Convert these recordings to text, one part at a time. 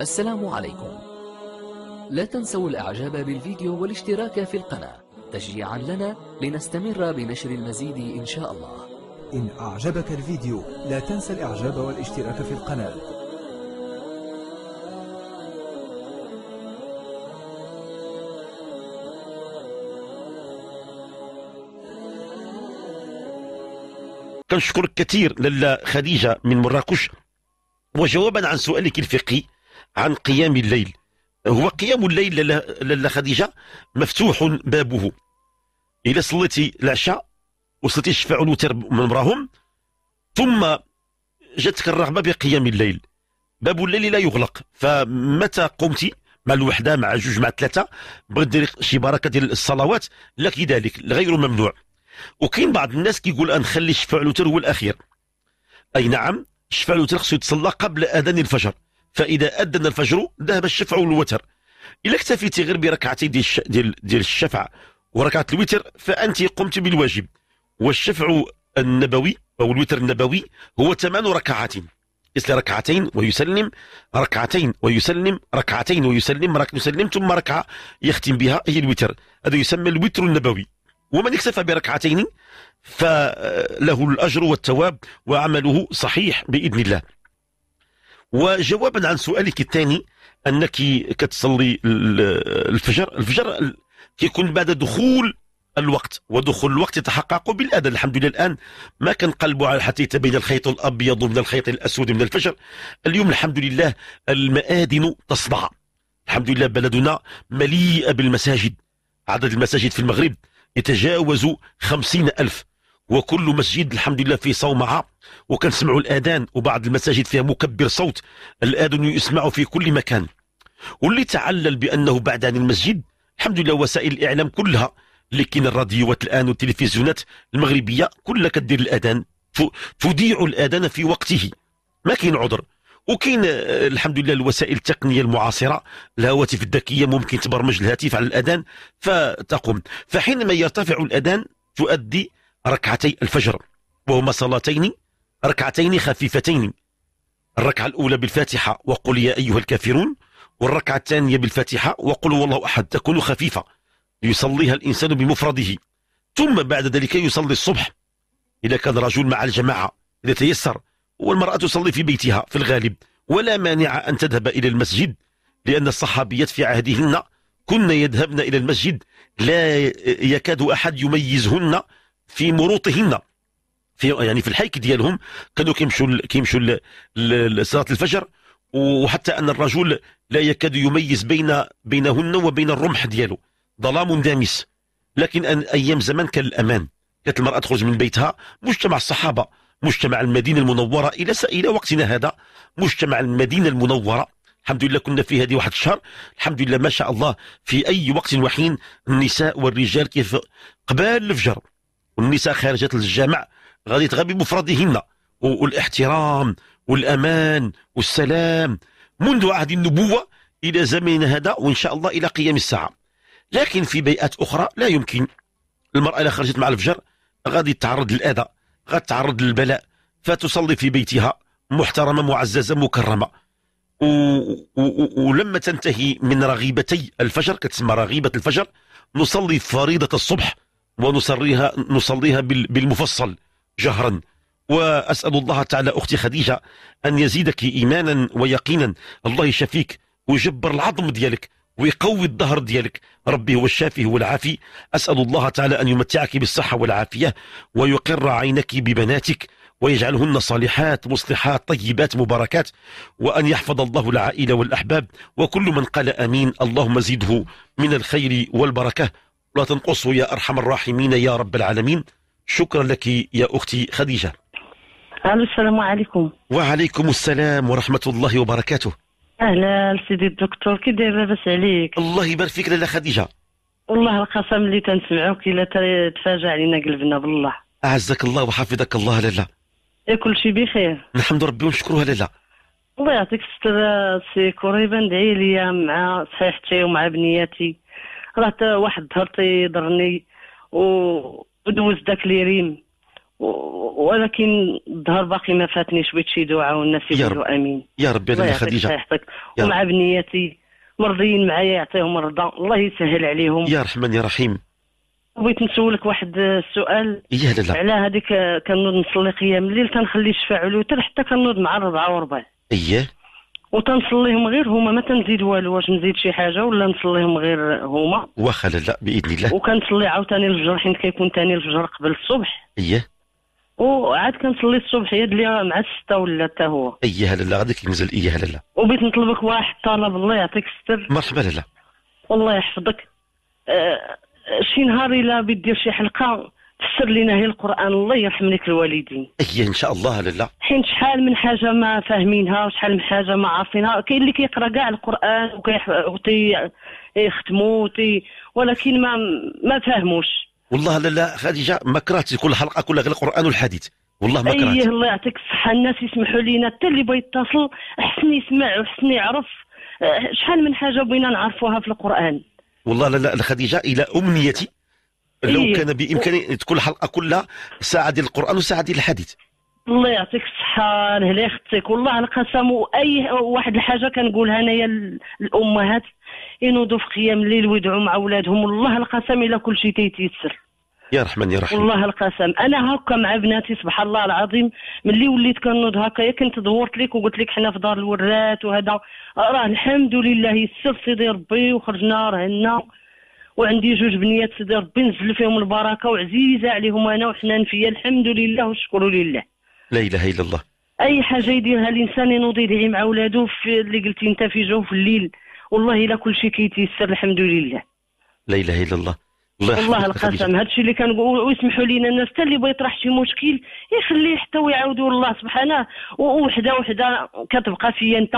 السلام عليكم لا تنسوا الإعجاب بالفيديو والاشتراك في القناة تشجيعا لنا لنستمر بنشر المزيد إن شاء الله إن أعجبك الفيديو لا تنسى الإعجاب والاشتراك في القناة كنشكرك كثير لاله خديجه من مراكش وجوابا عن سؤالك الفقهي عن قيام الليل هو قيام الليل لاله خديجة مفتوح بابه إلى صليتي العشاء وصلتي الشفاء الوتر من مراهم ثم جاتك الرغبة بقيام الليل باب الليل لا يغلق فمتى قمت مع الوحده مع جوج مع ثلاثه بغيت شي بركه ديال الصلوات لك ذلك غير ممنوع وكاين بعض الناس كيقول نخلي شفاء الوتر هو الاخير اي نعم شفاء الوتر خصو يتصلى قبل اذان الفجر فاذا اذن الفجر ذهب الشفع والوتر الا اكتفيتي غير بركعتين ديال ديال دي الشفع وركعه الوتر فانت قمت بالواجب والشفع النبوي او الوتر النبوي هو ثمان ركعات يصلي ركعتين ويسلم ركعتين ويسلم ركعتين ويسلم رك... يسلم ثم ركعه يختم بها هي الوتر هذا يسمى الوتر النبوي ومن اكتفى بركعتين فله الاجر والثواب وعمله صحيح باذن الله وجوابا عن سؤالك الثاني انك كتصلي الفجر الفجر كيكون بعد دخول الوقت ودخول الوقت يتحقق بالاذان الحمد لله الان ما كنقلبوا على حتى يتبين الخيط الابيض من الخيط الاسود من الفجر اليوم الحمد لله المآذن تصدع الحمد لله بلدنا مليئه بالمساجد عدد المساجد في المغرب يتجاوز خمسين ألف وكل مسجد الحمد لله فيه صومعة وكنسمعوا الأذان وبعض المساجد فيها مكبر صوت الأذان يسمع في كل مكان واللي تعلل بأنه بعد عن المسجد الحمد لله وسائل الإعلام كلها اللي كاين الراديوات الآن والتلفزيونات المغربية كلها كدير الأذان تذيع الأذان في وقته ما كاين عذر وكاين آه، الحمد لله الوسائل التقنيه المعاصره الهواتف الذكيه ممكن تبرمج الهاتف على الاذان فتقوم فحينما يرتفع الاذان تؤدي ركعتي الفجر وهما صلاتين ركعتين خفيفتين الركعة الأولى بالفاتحة وقل يا أيها الكافرون والركعة الثانية بالفاتحة وقل والله أحد تكون خفيفة يصليها الإنسان بمفرده ثم بعد ذلك يصلي الصبح إذا كان رجل مع الجماعة إذا تيسر والمرأة تصلي في بيتها في الغالب ولا مانع أن تذهب إلى المسجد لأن الصحابيات في عهدهن كن يذهبن إلى المسجد لا يكاد أحد يميزهن في مروطهن في يعني في الحيك ديالهم كانوا كيمشوا كيمشوا لصلاه الفجر وحتى ان الرجل لا يكاد يميز بين بينهن وبين الرمح ديالو ظلام دامس لكن أن ايام زمان كان الامان كانت المراه تخرج من بيتها مجتمع الصحابه مجتمع المدينه المنوره الى الى وقتنا هذا مجتمع المدينه المنوره الحمد لله كنا في هذه واحد الشهر الحمد لله ما شاء الله في اي وقت وحين النساء والرجال كيف قبال الفجر والنساء خارجات للجامع غادي تغبي بمفردهن والاحترام والأمان والسلام منذ عهد النبوة إلى زمن هذا وإن شاء الله إلى قيام الساعة لكن في بيئات أخرى لا يمكن المرأة إذا خرجت مع الفجر غادي تتعرض للأذى غادي تتعرض للبلاء فتصلي في بيتها محترمة معززة مكرمة و... و... ولما تنتهي من رغيبتي الفجر كتسمى رغيبة الفجر نصلي فريضة الصبح ونصليها نصليها بالمفصل جهرا وأسأل الله تعالى أختي خديجة أن يزيدك إيمانا ويقينا الله يشفيك ويجبر العظم ديالك ويقوي الظهر ديالك ربي هو الشافي هو العافي أسأل الله تعالى أن يمتعك بالصحة والعافية ويقر عينك ببناتك ويجعلهن صالحات مصلحات طيبات مباركات وأن يحفظ الله العائلة والأحباب وكل من قال أمين اللهم زده من الخير والبركة ولا تنقصه يا أرحم الراحمين يا رب العالمين شكرا لك يا أختي خديجة السلام عليكم وعليكم السلام ورحمة الله وبركاته أهلا سيدي الدكتور كي داير لاباس عليك الله يبارك فيك لاله خديجة والله القسم اللي تنسمعوك الا تفاجأ علينا قلبنا بالله أعزك الله وحفظك الله لاله إيه، كل شيء بخير الحمد لله ربي ونشكرها لاله الله يعطيك الستر سي قريبا ندعي ليا مع صحيحتي ومع بنياتي راه واحد الظهر ضرني ودوز داك ريم ولكن الظهر باقي ما فاتنيش بغيت شي دعاء والناس يقولوا امين يا ربي انا خديجه ومع بنياتي مرضيين معايا يعطيهم الرضا الله يسهل عليهم يا رحمن يا رحيم بغيت نسولك واحد السؤال يا إيه، لا لا. على هذيك كنوض نصلي قيام الليل كنخلي الشفاعة الوتر حتى كنوض مع الربعة وربع اييه وتنصليهم غير هما ما تنزيد والو واش نزيد شي حاجه ولا نصليهم غير هما واخا لا باذن الله وكنصلي عاوتاني الفجر حين كيكون ثاني الفجر قبل الصبح اييه وعاد كنصلي الصبح يد لي مع الستة ولا حتى هو اييه لا غادي كينزل اييه لا وبغيت نطلبك واحد طلب الله يعطيك الستر مرحبا لا الله يحفظك أه شي نهار الا بدي شي حلقه فسر لنا هي القران الله يرحم لك الوالدين اي ان شاء الله لله حين شحال من حاجه ما فاهمينها وشحال من حاجه ما عارفينها كاين اللي كيقرا كاع القران وكيختموا ولكن ما ما فاهموش والله لا خديجه ما كرهت كل حلقه كلها غير القران والحديث والله ما كرهت ايه الله يعطيك الصحه الناس يسمحوا لينا حتى اللي بغى يتصل احسن يسمع وحسن يعرف أه، شحال من حاجه بغينا نعرفوها في القران والله لا لا خديجه الى امنيتي لو إيه. كان بامكاني تكون الحلقه كلها ساعه ديال القران وساعه ديال الحديث الله يعطيك الصحة نهلي اختك والله القسم واي واحد الحاجة كنقولها انايا الامهات ينوضوا في قيام الليل ويدعوا مع اولادهم والله القسم الى كل شيء تيتيسر يا رحمن يا رحيم والله القسم انا هكا مع بناتي سبحان الله العظيم ملي وليت كنوض هكا يا كنت دورت لك وقلت لك حنا في دار الورات وهذا راه الحمد لله يسر سيدي ربي وخرجنا رهنا وعندي جوج بنيات سيدي ربي نزل فيهم البركه وعزيزه عليهم انا وحنان فيا الحمد لله والشكر لله لا اله الا الله اي حاجه يديرها الانسان ينوض يدعي مع ولاده في اللي قلتي انت في جو في الليل والله الا كل شيء كيتيسر الحمد لله لا اله الا الله الله والله القسم هادشي اللي كنقول ويسمحوا لينا الناس حتى اللي بغى يطرح شي مشكل يخليه حتى ويعاودوا الله سبحانه وحده وحده كتبقى فيا انت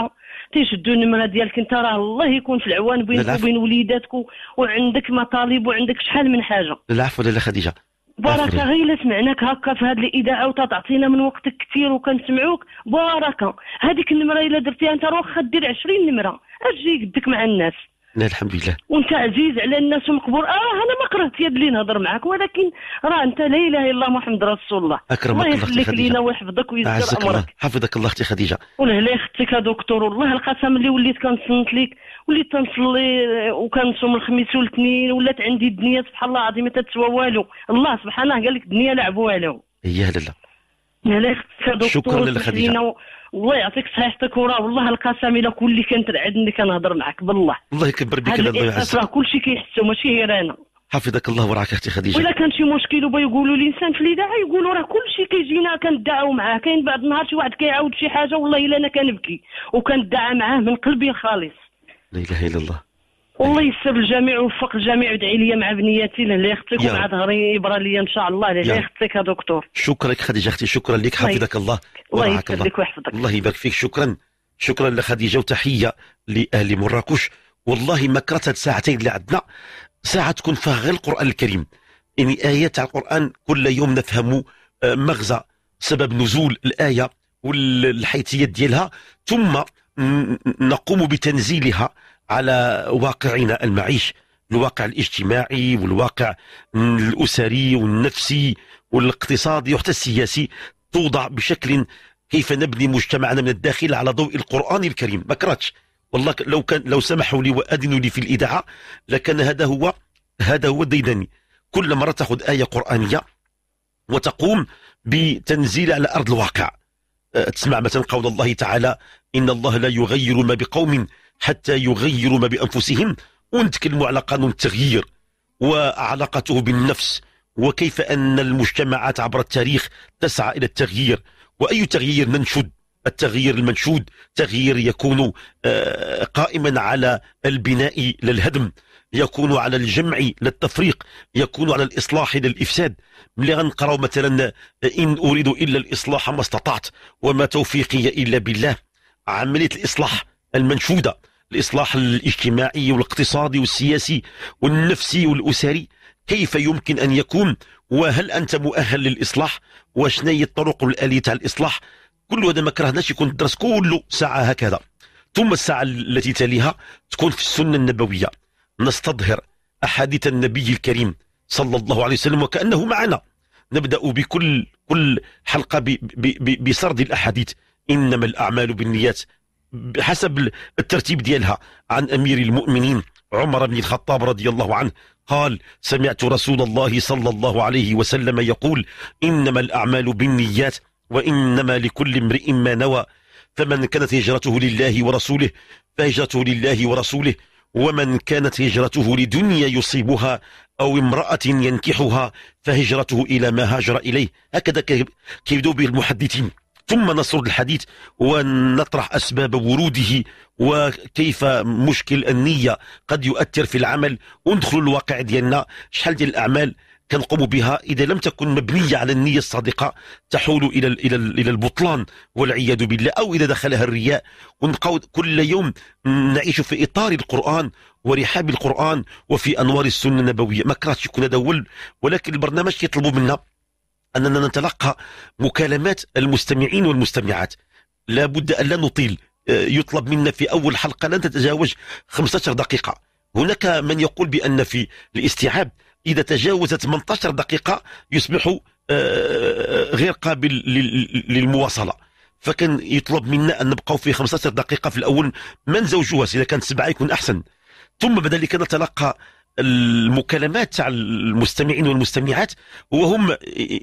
تيشدوا النمره ديالك انت راه الله يكون في العوان بينك وبين وليداتك وعندك مطالب وعندك شحال من حاجه العفو لاله خديجه بركه غير سمعناك هكا في هذه الاذاعه وتعطينا من وقتك كثير وكنسمعوك بركه هذيك النمره الا درتيها انت واخا دير 20 نمره اجي قدك مع الناس لا الحمد لله وانت عزيز على الناس ومقبور اه انا ما كرهت يد لي نهضر معاك ولكن راه انت لا اله الا الله محمد رسول الله اكرمك الله يخليك لينا ويحفظك ويزكر امرك الله. حفظك الله اختي خديجه ولهلا اختك دكتور والله القسم اللي وليت كنصنت لك وليت تنصلي وكنصوم الخميس والاثنين ولات عندي الدنيا سبحان الله العظيم ما تتسوى والو الله سبحانه قال لك الدنيا لعبوا والو يا لله شكرا للخديجه الله يعطيك صحيحتك وراه والله القسم الى كل اللي كانت عندني كنهضر معك بالله الله يكبر بك الله يعزك راه كلشي كيحسو ماشي غير انا حفظك الله ورعاك اختي خديجه ولا كان شي مشكل وبا يقولوا الانسان في الاذاعه يقولوا راه كلشي كيجينا كندعاو معاه كاين بعض النهار شي واحد كيعاود شي حاجه والله الا انا كنبكي وكندعى معاه من قلبي الخالص لا اله الا الله الله يسر الجميع ووفق الجميع ودعي لي مع بنياتي لله يختك ومع ظهري يبرى لي ان شاء الله لله يختك يا دكتور شكرا لك خديجه اختي شكرا لك حفظك الله يبارك الله ويحفظك الله يبارك فيك شكرا شكرا لخديجه وتحيه لاهل مراكش والله ما كرهت هاد الساعتين اللي عندنا ساعه تكون فيها غير القران الكريم يعني ايات تاع القران كل يوم نفهم آه، مغزى سبب نزول الايه والحيثيات ديالها ثم نقوم بتنزيلها على واقعنا المعيش الواقع الاجتماعي والواقع الأسري والنفسي والاقتصادي وحتى السياسي توضع بشكل كيف نبني مجتمعنا من الداخل على ضوء القرآن الكريم ما كرهتش والله لو كان لو سمحوا لي وأذنوا لي في الإذاعة لكان هذا هو هذا هو الديداني كل مرة تأخذ آية قرآنية وتقوم بتنزيل على أرض الواقع أه، تسمع مثلا قول الله تعالى إن الله لا يغير ما بقوم حتى يغيروا ما بأنفسهم ونتكلموا على قانون التغيير وعلاقته بالنفس وكيف أن المجتمعات عبر التاريخ تسعى إلى التغيير وأي تغيير ننشد التغيير المنشود تغيير يكون آه، قائما على البناء للهدم يكون على الجمع للتفريق يكون على الإصلاح للإفساد ملي غنقراو مثلا إن أريد إلا الإصلاح ما استطعت وما توفيقي إلا بالله عملية الإصلاح المنشوده الاصلاح الاجتماعي والاقتصادي والسياسي والنفسي والاسري كيف يمكن ان يكون وهل انت مؤهل للاصلاح وشنو هي الطرق والاليه تاع الاصلاح كل هذا ما كرهناش يكون الدرس كله ساعه هكذا ثم الساعه التي تليها تكون في السنه النبويه نستظهر احاديث النبي الكريم صلى الله عليه وسلم وكانه معنا نبدا بكل كل حلقه بسرد الاحاديث انما الاعمال بالنيات بحسب الترتيب ديالها عن امير المؤمنين عمر بن الخطاب رضي الله عنه قال سمعت رسول الله صلى الله عليه وسلم يقول انما الاعمال بالنيات وانما لكل امرئ ما نوى فمن كانت هجرته لله ورسوله فهجرته لله ورسوله ومن كانت هجرته لدنيا يصيبها أو امرأة ينكحها فهجرته إلى ما هاجر إليه هكذا كيبدو به المحدثين ثم نسرد الحديث ونطرح أسباب وروده وكيف مشكل النية قد يؤثر في العمل وندخلوا الواقع ديالنا شحال ديال الأعمال كنقوم بها اذا لم تكن مبنيه على النيه الصادقه تحول الى الى الى البطلان والعياذ بالله او اذا دخلها الرياء ونبقاو كل يوم نعيش في اطار القران ورحاب القران وفي انوار السنه النبويه ما كرهتش يكون هذا ولكن البرنامج يطلب منا أننا نتلقى مكالمات المستمعين والمستمعات لا بد أن لا نطيل آه، يطلب منا في أول حلقة لن تتجاوز 15 دقيقة هناك من يقول بأن في الاستيعاب إذا تجاوزت 18 دقيقة يصبح آه، غير قابل للمواصلة فكان يطلب منا أن نبقى في 15 دقيقة في الأول من زوجها إذا كانت سبعة يكون أحسن ثم بعد ذلك نتلقى المكالمات تاع المستمعين والمستمعات وهم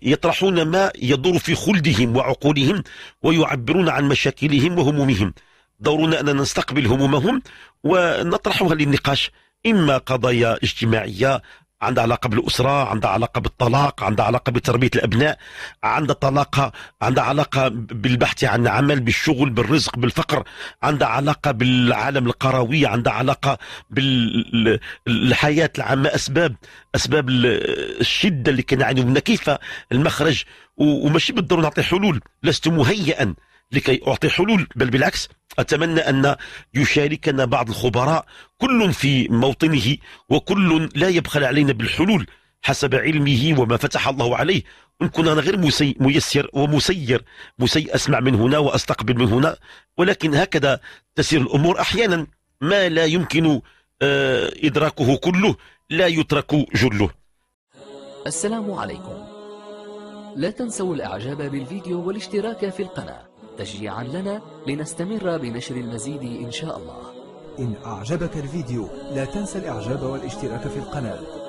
يطرحون ما يدور في خلدهم وعقولهم ويعبرون عن مشاكلهم وهمومهم دورنا أننا نستقبل همومهم ونطرحها للنقاش إما قضايا اجتماعية عندها علاقه بالاسره عندها علاقه بالطلاق عندها علاقه بتربيه الابناء عندها طلاقه عندها علاقه بالبحث عن عمل بالشغل بالرزق بالفقر عندها علاقه بالعالم القروي عندها علاقه بالحياه العامه اسباب اسباب الشده اللي كنعانيو منها كيف المخرج وماشي بالضروره نعطي حلول لست مهيئا لكي أعطي حلول بل بالعكس أتمنى أن يشاركنا بعض الخبراء كل في موطنه وكل لا يبخل علينا بالحلول حسب علمه وما فتح الله عليه إن كنا غير مسي ميسر ومسير مسي أسمع من هنا وأستقبل من هنا ولكن هكذا تسير الأمور أحيانا ما لا يمكن آه، إدراكه كله لا يترك جله السلام عليكم لا تنسوا الإعجاب بالفيديو والاشتراك في القناة تشجيعا لنا لنستمر بنشر المزيد إن شاء الله إن أعجبك الفيديو لا تنسى الإعجاب والاشتراك في القناة